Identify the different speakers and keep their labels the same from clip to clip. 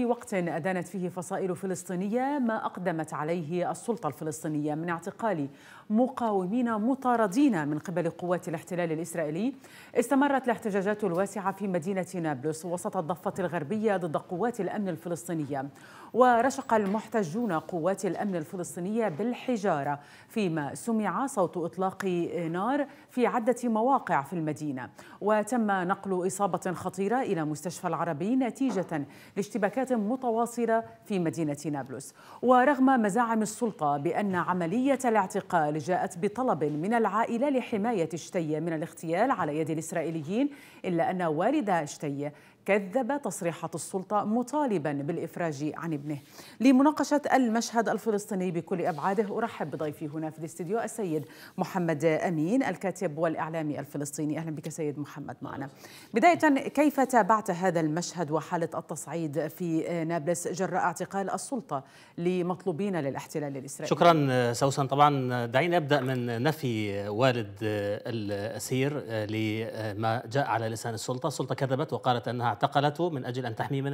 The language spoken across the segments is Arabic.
Speaker 1: في وقت أدانت فيه فصائل فلسطينية ما أقدمت عليه السلطة الفلسطينية من اعتقال مقاومين مطاردين من قبل قوات الاحتلال الإسرائيلي استمرت الاحتجاجات الواسعة في مدينة نابلس وسط الضفة الغربية ضد قوات الأمن الفلسطينية ورشق المحتجون قوات الأمن الفلسطينية بالحجارة فيما سمع صوت إطلاق نار في عدة مواقع في المدينة وتم نقل إصابة خطيرة إلى مستشفى العربي نتيجة لاشتباكات متواصلة في مدينة نابلس ورغم مزاعم السلطة بأن عملية الاعتقال جاءت بطلب من العائلة لحماية شتية من الاغتيال على يد الإسرائيليين إلا أن والد شتية كذب تصريحات السلطة مطالبا بالإفراج عن ابنه لمناقشة المشهد الفلسطيني بكل أبعاده أرحب بضيفي هنا في الاستديو السيد محمد أمين الكاتب والإعلامي الفلسطيني أهلا بك سيد محمد معنا بداية كيف تابعت هذا المشهد وحالة التصعيد في نابلس جراء اعتقال السلطة لمطلوبين للاحتلال الإسرائيلي
Speaker 2: شكرا سوسن طبعا دعيني أبدأ من نفي والد الأسير لما جاء على لسان السلطة السلطة كذبت وقالت أنها اعتقلته من اجل ان تحميه من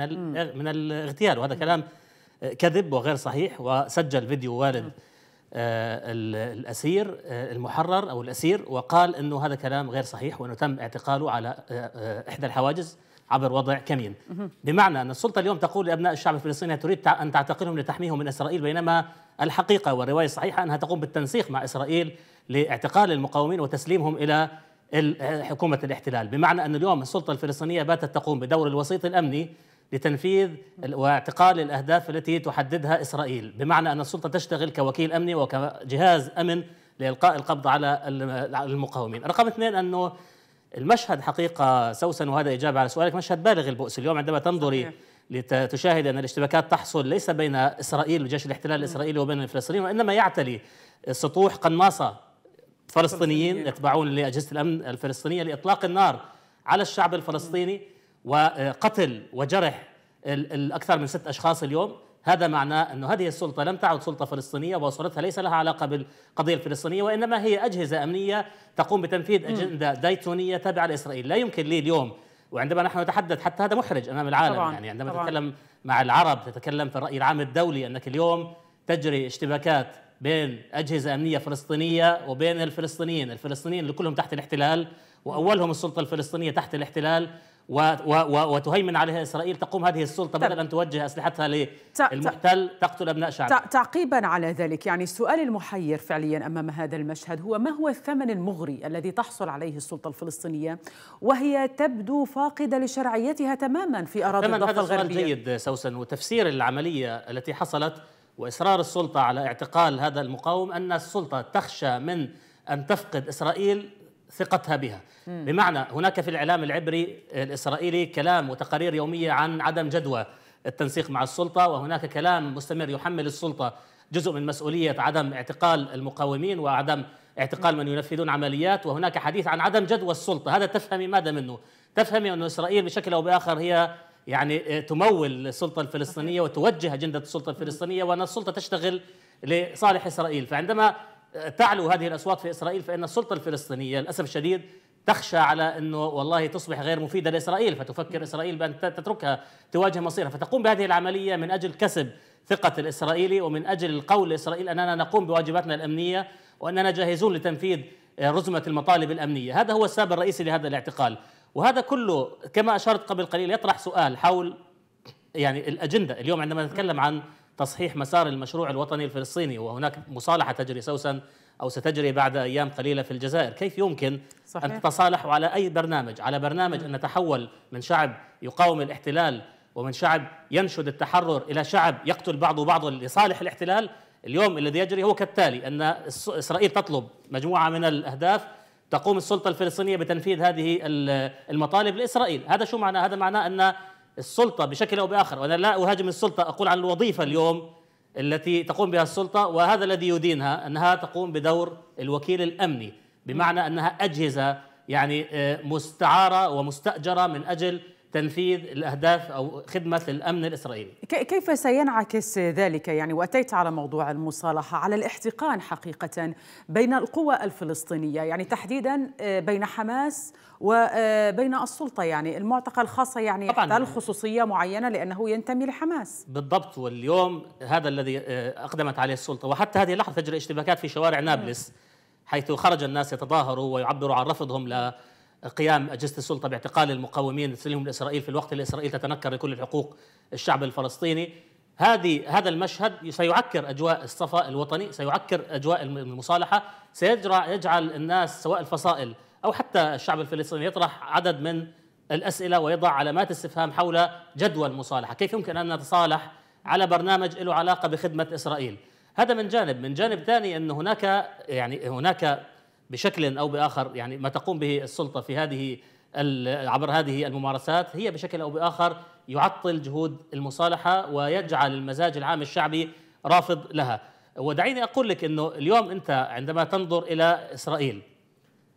Speaker 2: من الاغتيال وهذا كلام كذب وغير صحيح وسجل فيديو والد آه، الاسير آه، المحرر او الاسير وقال انه هذا كلام غير صحيح وانه تم اعتقاله على آه، احدى الحواجز عبر وضع كمين بمعنى أن السلطة اليوم تقول لأبناء الشعب الفلسطيني تريد أن تعتقلهم لتحميهم من إسرائيل بينما الحقيقة والرواية الصحيحة أنها تقوم بالتنسيق مع إسرائيل لاعتقال المقاومين وتسليمهم إلى حكومة الاحتلال بمعنى أن اليوم السلطة الفلسطينية باتت تقوم بدور الوسيط الأمني لتنفيذ واعتقال الأهداف التي تحددها إسرائيل بمعنى أن السلطة تشتغل كوكيل أمني وكجهاز أمن لإلقاء القبض على المقاومين رقم اثنين أنه المشهد حقيقة سوسن وهذا إجابة على سؤالك مشهد بالغ البؤس اليوم عندما تنظري لتشاهد أن الاشتباكات تحصل ليس بين إسرائيل وجيش الاحتلال الإسرائيلي وبين الفلسطينيين وإنما يعتلي سطوح قناصة فلسطينيين يتبعون لاجهزه الامن الفلسطينيه لاطلاق النار على الشعب الفلسطيني وقتل وجرح الاكثر من ست اشخاص اليوم هذا معناه أن هذه السلطة لم تعد سلطة فلسطينية وصورتها ليس لها علاقة بالقضية الفلسطينية وإنما هي أجهزة أمنية تقوم بتنفيذ أجندة دايتونية تابعة لإسرائيل لا يمكن لي اليوم وعندما نحن نتحدث حتى هذا محرج أمام العالم طبعاً يعني عندما طبعاً تتكلم مع العرب تتكلم في الرأي العام الدولي أنك اليوم تجري اشتباكات بين أجهزة أمنية فلسطينية وبين الفلسطينيين الفلسطينيين اللي كلهم تحت الاحتلال وأولهم السلطة الفلسطينية تحت الاحتلال و و و وتهيمن عليها إسرائيل تقوم هذه السلطة بدل أن توجه أسلحتها للمحتل تقتل أبناء شعبها
Speaker 1: تعقيبا على ذلك يعني السؤال المحير فعليا أمام هذا المشهد هو ما هو الثمن المغري الذي تحصل عليه السلطة الفلسطينية وهي تبدو فاقدة لشرعيتها تماما في أراضي الضفة الغربية هذا سؤال
Speaker 2: جيد سوسن وتفسير العملية التي حصلت واصرار السلطه على اعتقال هذا المقاوم ان السلطه تخشى من ان تفقد اسرائيل ثقتها بها بمعنى هناك في الإعلام العبري الإسرائيلي كلام وتقارير يومية عن عدم جدوى التنسيق مع السلطة وهناك كلام مستمر يحمل السلطة جزء من مسؤولية عدم اعتقال المقاومين وعدم اعتقال من ينفذون عمليات وهناك حديث عن عدم جدوى السلطة هذا تفهمي ماذا منه؟ تفهمي أن إسرائيل بشكل أو بآخر هي يعني آه، تمول السلطه الفلسطينيه وتوجه اجنده السلطه الفلسطينيه وان السلطه تشتغل لصالح اسرائيل فعندما آه، تعلو هذه الاصوات في اسرائيل فان السلطه الفلسطينيه للاسف الشديد تخشى على انه والله تصبح غير مفيده لاسرائيل فتفكر اسرائيل بان تتركها تواجه مصيرها فتقوم بهذه العمليه من اجل كسب ثقه الاسرائيلي ومن اجل القول لاسرائيل اننا نقوم بواجباتنا الامنيه واننا جاهزون لتنفيذ آه، رزمه المطالب الامنيه، هذا هو السبب الرئيسي لهذا الاعتقال، وهذا كله كما اشرت قبل قليل يطرح سؤال حول يعني الاجنده اليوم عندما نتكلم عن تصحيح مسار المشروع الوطني الفلسطيني وهناك مصالحه تجري سوسن او ستجري بعد ايام قليله في الجزائر، كيف يمكن صحيح. ان تتصالحوا على اي برنامج، على برنامج ان نتحول من شعب يقاوم الاحتلال ومن شعب ينشد التحرر الى شعب يقتل بعضه بعضا لصالح الاحتلال، اليوم الذي يجري هو كالتالي ان اسرائيل تطلب مجموعه من الاهداف تقوم السلطه الفلسطينيه بتنفيذ هذه المطالب لاسرائيل، هذا شو معناه؟ هذا معناه ان السلطه بشكل او باخر وانا لا اهاجم السلطه اقول عن الوظيفه اليوم التي تقوم بها السلطه وهذا الذي يدينها انها تقوم بدور الوكيل الامني بمعنى انها اجهزه يعني آه، مستعاره ومستاجره من اجل تنفيذ الأهداف أو خدمة الأمن الإسرائيلي
Speaker 1: كيف سينعكس ذلك يعني وأتيت على موضوع المصالحة على الاحتقان حقيقة بين القوى الفلسطينية يعني تحديدا آه، بين حماس وبين آه، السلطة يعني المعتقل خاصة يعني احتل خصوصية معينة لأنه ينتمي لحماس
Speaker 2: بالضبط واليوم هذا الذي آه، أقدمت عليه السلطة وحتى هذه اللحظة تجري اشتباكات في شوارع نابلس حيث خرج الناس يتظاهروا ويعبروا عن رفضهم ل قيام اجهزه السلطه باعتقال المقاومين تسليمهم لاسرائيل في الوقت اللي اسرائيل تتنكر لكل حقوق الشعب الفلسطيني هذه هذا المشهد سيعكر اجواء الصفاء الوطني سيعكر اجواء المصالحه سيجرع يجعل الناس سواء الفصائل او حتى الشعب الفلسطيني يطرح عدد من الاسئله ويضع علامات استفهام حول جدوى المصالحه كيف يمكن ان نتصالح على برنامج له علاقه بخدمه اسرائيل هذا من جانب من جانب ثاني ان هناك يعني هناك بشكل او باخر يعني ما تقوم به السلطه في هذه عبر هذه الممارسات هي بشكل او باخر يعطل جهود المصالحه ويجعل المزاج العام الشعبي رافض لها ودعيني اقول لك انه اليوم انت عندما تنظر الى اسرائيل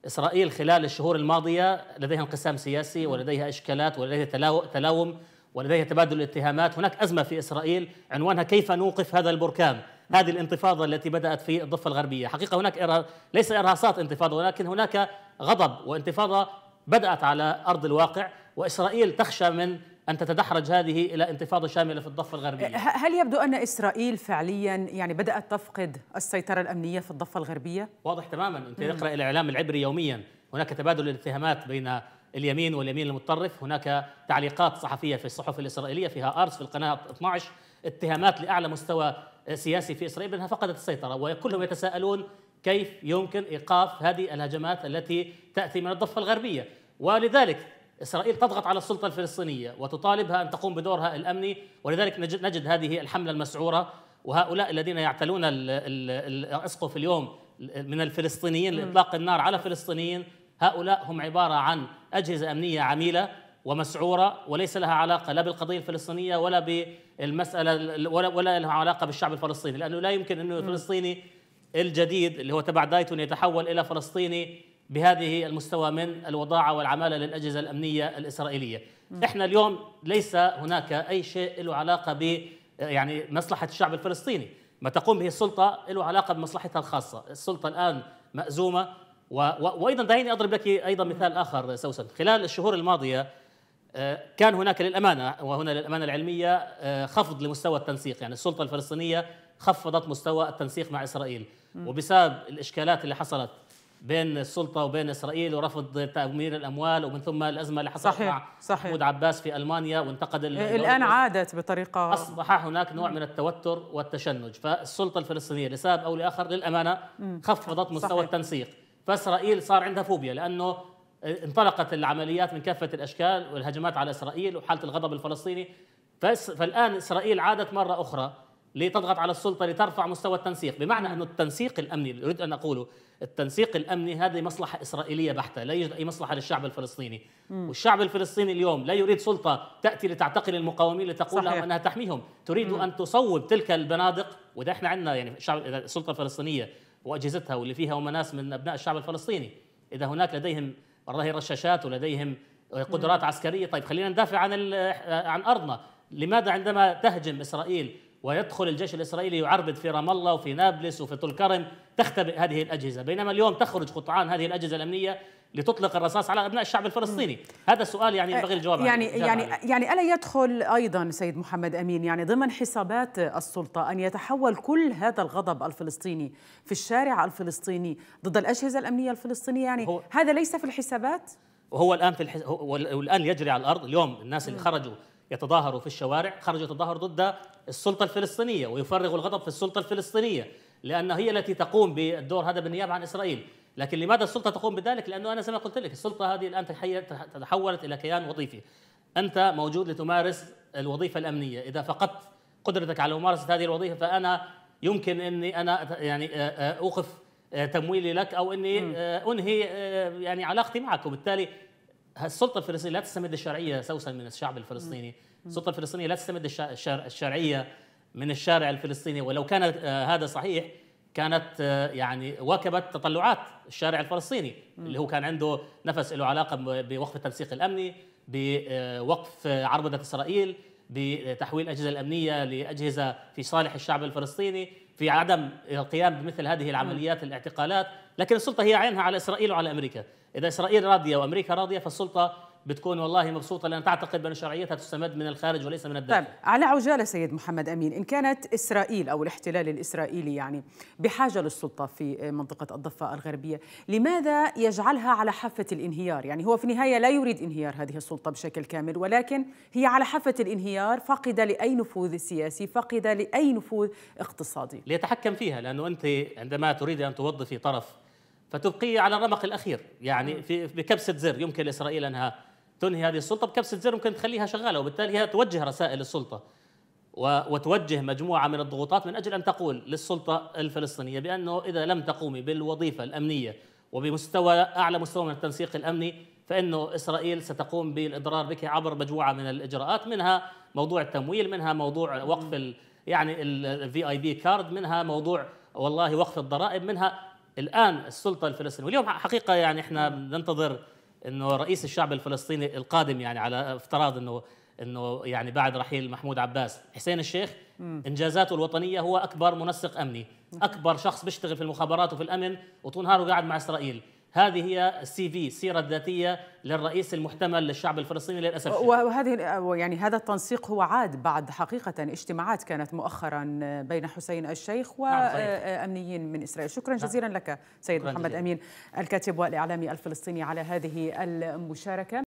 Speaker 2: اسرائيل خلال الشهور الماضيه لديها انقسام سياسي ولديها اشكالات ولديها تلاوم ولديها تبادل الاتهامات هناك ازمه في اسرائيل عنوانها كيف نوقف هذا البركان هذه الانتفاضه التي بدات في الضفه الغربيه، حقيقه هناك ليس ارهاصات انتفاضه ولكن هناك غضب وانتفاضه بدات على ارض الواقع واسرائيل تخشى من أن تتدحرج هذه إلى انتفاضة شاملة في الضفة الغربية أه،
Speaker 1: هل يبدو أن إسرائيل فعليا يعني بدأت تفقد السيطرة الأمنية في الضفة الغربية؟ واضح تماما أنت تقرأ
Speaker 2: الإعلام العبري يوميا هناك تبادل الاتهامات بين اليمين واليمين المتطرف هناك تعليقات صحفية في الصحف الإسرائيلية فيها أرس في القناة 12 اتهامات لاعلى مستوى سياسي في اسرائيل بانها فقدت السيطره وكلهم يتساءلون كيف يمكن ايقاف هذه الهجمات التي تاتي من الضفه الغربيه ولذلك اسرائيل تضغط على السلطه الفلسطينيه وتطالبها ان تقوم بدورها الامني ولذلك نجد, نجد هذه الحمله المسعوره وهؤلاء الذين يعتلون الاسقف اليوم من الفلسطينيين لاطلاق النار على فلسطينيين هؤلاء هم عباره عن اجهزه امنيه عميله ومسعوره وليس لها علاقه لا بالقضيه الفلسطينيه ولا بالمساله ولا ولا لها علاقه بالشعب الفلسطيني لانه لا يمكن انه الفلسطيني الجديد اللي هو تبع دايتون يتحول الى فلسطيني بهذه المستوى من الوضاعه والعماله للاجهزه الامنيه الاسرائيليه. م. احنا اليوم ليس هناك اي شيء له علاقه ب يعني مصلحه الشعب الفلسطيني، ما تقوم به السلطه له علاقه بمصلحتها الخاصه، السلطه الان مأزومه و... و... وايضا دعيني اضرب لك ايضا مثال اخر سوسن، خلال الشهور الماضيه آه، كان هناك للامانه وهنا للامانه العلميه آه، خفض لمستوى التنسيق يعني السلطه الفلسطينيه خفضت مستوى التنسيق مع اسرائيل وبسبب الاشكالات اللي حصلت بين السلطه وبين اسرائيل ورفض تأمير الاموال ومن ثم الازمه اللي حصلت صحيح مع صحيح محمود عباس في المانيا وانتقد إيه، الان عادت بطريقه اصبح هناك نوع من التوتر والتشنج فالسلطه الفلسطينيه لسبب او لاخر للامانه خفضت مستوى صحيح. التنسيق فاسرائيل صار عندها فوبيا لانه انطلقت العمليات من كافه الاشكال والهجمات على اسرائيل وحاله الغضب الفلسطيني فالان اسرائيل عادت مره اخرى لتضغط على السلطه لترفع مستوى التنسيق بمعنى انه التنسيق الامني اللي اريد ان اقوله التنسيق الامني هذه مصلحه اسرائيليه بحته لا يوجد اي مصلحه للشعب الفلسطيني م. والشعب الفلسطيني اليوم لا يريد سلطه تاتي لتعتقل المقاومين لتقول صحيح. لهم انها تحميهم تريد م. ان تصوب تلك البنادق وده احنا عندنا يعني الشعب السلطه الفلسطينيه واجهزتها واللي فيها وناس من ابناء الشعب الفلسطيني اذا هناك لديهم والله رشاشات ولديهم قدرات عسكريه طيب خلينا ندافع عن عن ارضنا لماذا عندما تهجم اسرائيل ويدخل الجيش الإسرائيلي يعربد في رام الله وفي نابلس وفي طول كرم تختبئ هذه الأجهزة بينما اليوم تخرج قطعان هذه الأجهزة الأمنية لتطلق الرصاص على ابناء الشعب الفلسطيني هذا السؤال يعني ينبغي الجواب أه، يعني يعني عليه.
Speaker 1: يعني الا يدخل ايضا سيد محمد امين يعني ضمن حسابات السلطه ان يتحول كل هذا الغضب الفلسطيني في الشارع الفلسطيني ضد الاجهزه الامنيه الفلسطينيه يعني هذا ليس في الحسابات
Speaker 2: وهو الان في الحس... والان يجري على الارض اليوم الناس اللي خرجوا يتظاهروا في الشوارع خرجوا يتظاهروا ضد السلطه الفلسطينيه ويفرغوا الغضب في السلطه الفلسطينيه لان هي التي تقوم بالدور هذا بالنيابه عن اسرائيل لكن لماذا السلطه تقوم بذلك لانه انا زي ما قلت لك السلطه هذه الان تحولت الى كيان وظيفي انت موجود لتمارس الوظيفه الامنيه اذا فقدت قدرتك على ممارسه هذه الوظيفه فانا يمكن اني انا يعني آه، آه، اوقف آه، تمويلي لك او اني انهي يعني علاقتي معك وبالتالي السلطه الفلسطينيه لا تستمد الشرعيه سوسن من الشعب الفلسطيني السلطه الفلسطينيه لا تستمد الشرعيه من الشارع الفلسطيني ولو كان آه، هذا صحيح كانت آه، يعني واكبت تطلعات الشارع الفلسطيني اللي هو كان عنده نفس له علاقه بوقف التنسيق الامني بوقف آه، عربده اسرائيل بتحويل الاجهزه الامنيه لاجهزه في صالح الشعب الفلسطيني في عدم القيام بمثل هذه العمليات الاعتقالات لكن السلطه هي عينها على اسرائيل وعلى امريكا اذا اسرائيل راضيه وامريكا راضيه فالسلطه بتكون والله مبسوطه لان تعتقد بان شرعيتها تستمد من الخارج وليس من الداخل. طيب
Speaker 1: على عجاله سيد محمد امين ان كانت اسرائيل او الاحتلال الاسرائيلي يعني بحاجه للسلطه في منطقه الضفه الغربيه، لماذا يجعلها على حافه الانهيار؟ يعني هو في النهايه لا يريد انهيار هذه السلطه بشكل كامل ولكن هي على حافه الانهيار فاقده لاي نفوذ سياسي، فاقده لاي نفوذ اقتصادي.
Speaker 2: ليتحكم فيها لانه انت عندما تريد ان توظفي طرف فتبقيه على الرمق الاخير، يعني في بكبسه زر يمكن لاسرائيل انها تنهي هذه السلطه بكبسه زر ممكن تخليها شغاله وبالتالي هي توجه رسائل السلطه وتوجه مجموعه من الضغوطات من اجل ان تقول للسلطه الفلسطينيه بانه اذا لم تقومي بالوظيفه الامنيه وبمستوى اعلى مستوى من التنسيق الامني فانه اسرائيل ستقوم بالاضرار بك عبر مجموعه من الاجراءات منها موضوع التمويل منها موضوع وقف الـ يعني الفي اي بي كارد منها موضوع والله وقف الضرائب منها الان السلطه الفلسطينيه واليوم حقيقه يعني احنا ننتظر انه رئيس الشعب الفلسطيني القادم يعني على افتراض انه انه يعني بعد رحيل محمود عباس حسين الشيخ انجازاته الوطنيه هو اكبر منسق امني اكبر شخص بيشتغل في المخابرات وفي الامن وطول نهاره قاعد مع اسرائيل هذه هي السي في السيره الذاتيه للرئيس المحتمل للشعب الفلسطيني للاسف
Speaker 1: وهذه يعني هذا التنسيق هو عاد بعد حقيقه اجتماعات كانت مؤخرا بين حسين الشيخ وامنيين نعم، آه، من اسرائيل شكرا نعم. جزيلا لك سيد محمد جزيلا. امين الكاتب والاعلامي الفلسطيني على هذه المشاركه